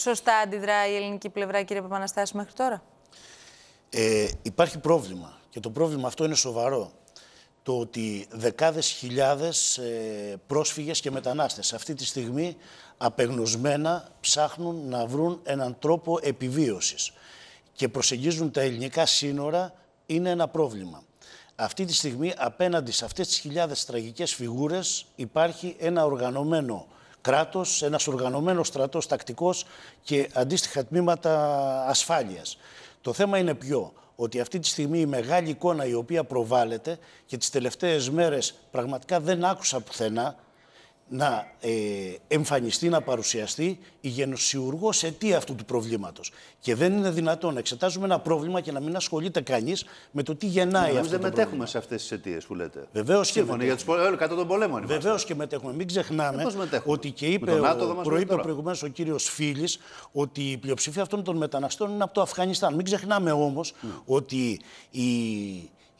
Σωστά αντιδρά η ελληνική πλευρά, κύριε Παπαναστάση, μέχρι τώρα. Ε, υπάρχει πρόβλημα και το πρόβλημα αυτό είναι σοβαρό. Το ότι δεκάδες χιλιάδες ε, πρόσφυγες και μετανάστες αυτή τη στιγμή απεγνωσμένα ψάχνουν να βρουν έναν τρόπο επιβίωσης και προσεγγίζουν τα ελληνικά σύνορα είναι ένα πρόβλημα. Αυτή τη στιγμή απέναντι σε αυτές τις χιλιάδες τραγικές φιγούρες υπάρχει ένα οργανωμένο κράτος, ένας οργανωμένος στρατός τακτικός και αντίστοιχα τμήματα ασφάλειας. Το θέμα είναι ποιο. Ότι αυτή τη στιγμή η μεγάλη εικόνα η οποία προβάλλεται και τις τελευταίες μέρες πραγματικά δεν άκουσα πουθενά να ε, εμφανιστεί, να παρουσιαστεί η γενοσιουργός αιτία αυτού του προβλήματος. Και δεν είναι δυνατόν να εξετάζουμε ένα πρόβλημα και να μην ασχολείται κανείς με το τι γεννάει αυτό. Δεν μετέχουμε σε αυτές τις αιτίες που λέτε. Βεβαίως και. μετέχουμε. για κατά Βεβαίως και μετέχουμε. Μην ξεχνάμε ε, ότι και είπε ο, ο, προείπε ο κύριος Φίλης ότι η πλειοψηφία αυτών των μεταναστών είναι από το Αφγανιστάν. Μην ξεχνάμε όμως ναι. ότι η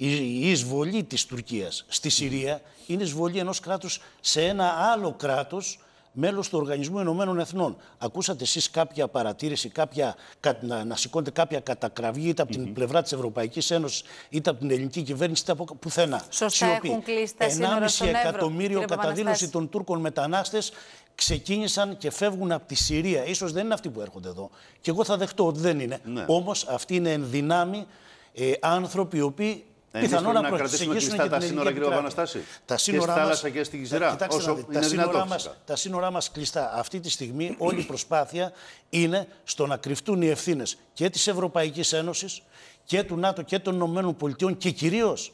η εισβολή της Τουρκίας στη Συρία είναι εισβολή ενός κράτους σε ένα άλλο κράτος μέλος του Οργανισμού Ενωμένων Εθνών. Ακούσατε εσείς κάποια παρατήρηση, κάποια, να, να σηκώνετε κάποια κατακραυγή είτε από την πλευρά της Ευρωπαϊκής Ένωσης, είτε από την ελληνική κυβέρνηση, είτε από πουθενά. Σωστά Σιωπή. έχουν κλείσει τα σύνορα εκατομμύριο Ευρώ, κατά δήλωση των Τούρκων μετανάστες ξεκίνησαν και φεύγουν από τη Συρία. Ίσως δεν είναι αυτοί που έρχονται εδώ. Και εγώ θα δεχτώ ότι δεν είναι. Ναι. Όμως αυτοί είναι εν δυνάμει ε, άνθρωποι οι οποίοι Πιθανόν να, να κρατήσουμε κλειστά τα σύνορα, κύριε Παναστάση, Τα σύνορα και στη θάλασσα και στην Τα, Όσο τα, σύνορά μας, τα μας κλειστά. Αυτή τη στιγμή όλη η προσπάθεια είναι στο να κρυφτούν οι ευθύνες και της Ευρωπαϊκής Ένωσης και του ΝΑΤΟ και των ΗΠΑ και κυρίως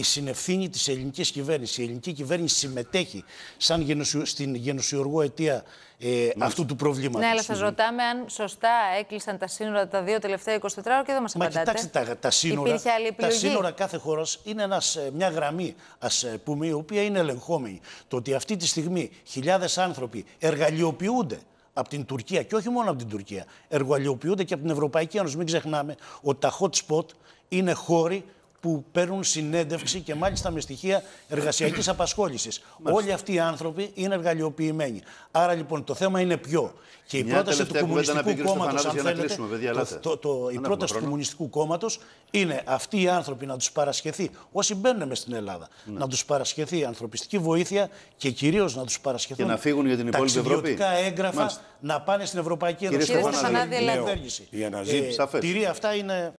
η συνευθύνη της ελληνικής κυβέρνησης. Η ελληνική κυβέρνηση συμμετέχει σαν γενοσιο... στην γενοσιουργό αιτία ε, αυτού του προβλήματος. Ναι, αλλά σας ρωτάμε αν σωστά έκλεισαν τα σύνορα τα δύο τελευταία 24 ώρα και δεν μας απαντάτε. Μα κοιτάξτε τα, τα σύνορα, τα σύνορα κάθε χώρας είναι ένας, ε, μια γραμμή, ας ε, πούμε, η οποία είναι ελεγχόμενη. Το ότι αυτή τη στιγμή χιλιάδες άνθρωποι εργαλειοποιούνται από την Τουρκία και όχι μόνο από την Τουρκία, εργαλειοποιούνται και από την Ευρωπαϊκή Ένωση. Μην ξεχνάμε ότι τα hot spot είναι χώροι που παίρνουν συνέντευξη και μάλιστα με στοιχεία εργασιακής απασχόλησης. Όλοι αυτοί οι άνθρωποι είναι εργαλειοποιημένοι. Άρα λοιπόν το θέμα είναι ποιο. Και η Μια πρόταση του Κομμουνιστικού Κόμματος, αν θέλετε, η πρόταση του Κομμουνιστικού Κόμματος είναι αυτοί οι άνθρωποι να τους παρασχεθεί, όσοι μπαίνουν μες στην Ελλάδα, ναι. να τους παρασχεθεί ανθρωπιστική βοήθεια και κυρίως να τους παρασχεθούν και να φύγουν για την υπόλοιπη Ευρώπη. έγγραφα να πάνε στην Ευρωπαϊκή Ένωση. Κύριε Στεφανάδη, η αναζήτηση. Ε, αυτά είναι